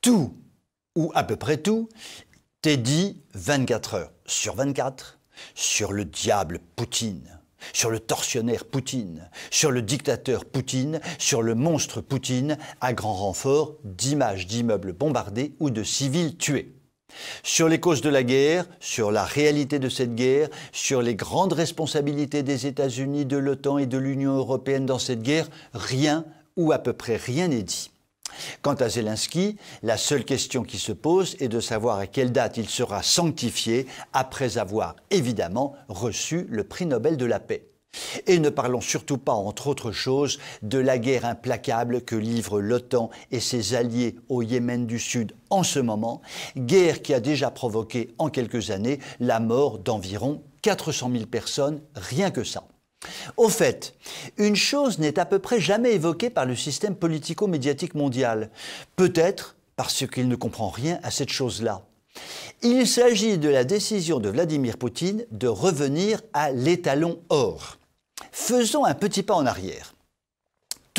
tout, ou à peu près tout, est dit 24 heures sur 24 sur le diable Poutine sur le tortionnaire Poutine, sur le dictateur Poutine, sur le monstre Poutine, à grand renfort d'images d'immeubles bombardés ou de civils tués. Sur les causes de la guerre, sur la réalité de cette guerre, sur les grandes responsabilités des États-Unis, de l'OTAN et de l'Union européenne dans cette guerre, rien ou à peu près rien n'est dit. Quant à Zelensky, la seule question qui se pose est de savoir à quelle date il sera sanctifié après avoir évidemment reçu le prix Nobel de la paix. Et ne parlons surtout pas, entre autres choses, de la guerre implacable que livrent l'OTAN et ses alliés au Yémen du Sud en ce moment, guerre qui a déjà provoqué en quelques années la mort d'environ 400 000 personnes, rien que ça. Au fait, une chose n'est à peu près jamais évoquée par le système politico-médiatique mondial, peut-être parce qu'il ne comprend rien à cette chose-là. Il s'agit de la décision de Vladimir Poutine de revenir à l'étalon or. Faisons un petit pas en arrière.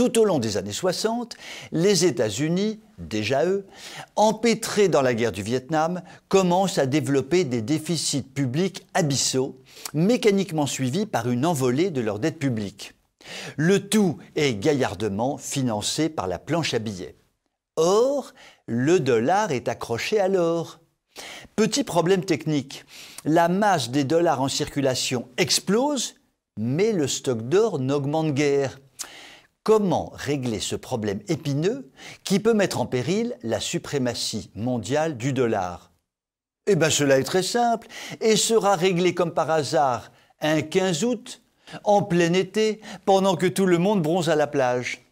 Tout au long des années 60, les États-Unis, déjà eux, empêtrés dans la guerre du Vietnam, commencent à développer des déficits publics abyssaux, mécaniquement suivis par une envolée de leur dette publique. Le tout est gaillardement financé par la planche à billets. Or, le dollar est accroché à l'or. Petit problème technique, la masse des dollars en circulation explose, mais le stock d'or n'augmente guère. Comment régler ce problème épineux qui peut mettre en péril la suprématie mondiale du dollar Eh bien cela est très simple et sera réglé comme par hasard un 15 août, en plein été, pendant que tout le monde bronze à la plage.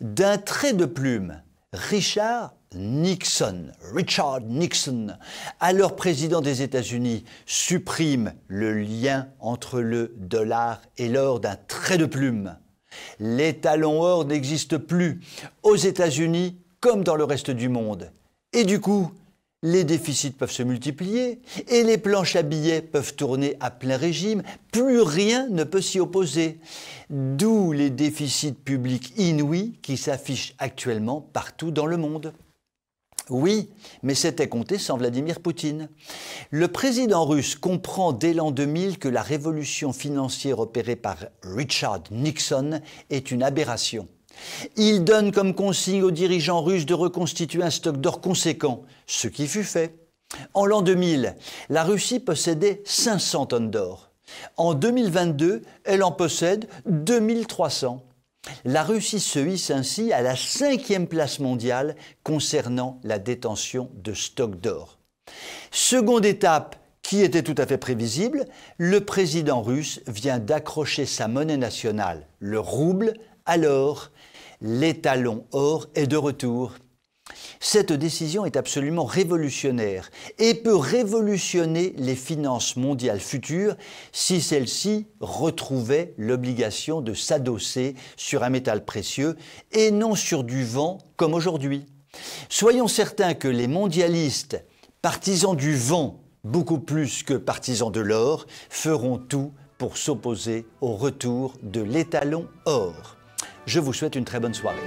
D'un trait de plume, Richard Nixon, Richard Nixon, alors président des États-Unis, supprime le lien entre le dollar et l'or d'un trait de plume. Les talons hors n'existent plus aux États-Unis comme dans le reste du monde. Et du coup, les déficits peuvent se multiplier et les planches à billets peuvent tourner à plein régime, plus rien ne peut s'y opposer. D'où les déficits publics inouïs qui s'affichent actuellement partout dans le monde. Oui, mais c'était compté sans Vladimir Poutine. Le président russe comprend dès l'an 2000 que la révolution financière opérée par Richard Nixon est une aberration. Il donne comme consigne aux dirigeants russes de reconstituer un stock d'or conséquent, ce qui fut fait. En l'an 2000, la Russie possédait 500 tonnes d'or. En 2022, elle en possède 2300. La Russie se hisse ainsi à la cinquième place mondiale concernant la détention de stocks d'or. Seconde étape qui était tout à fait prévisible, le président russe vient d'accrocher sa monnaie nationale, le rouble, alors l'étalon or est de retour. Cette décision est absolument révolutionnaire et peut révolutionner les finances mondiales futures si celles-ci retrouvaient l'obligation de s'adosser sur un métal précieux et non sur du vent comme aujourd'hui. Soyons certains que les mondialistes, partisans du vent beaucoup plus que partisans de l'or, feront tout pour s'opposer au retour de l'étalon or. Je vous souhaite une très bonne soirée.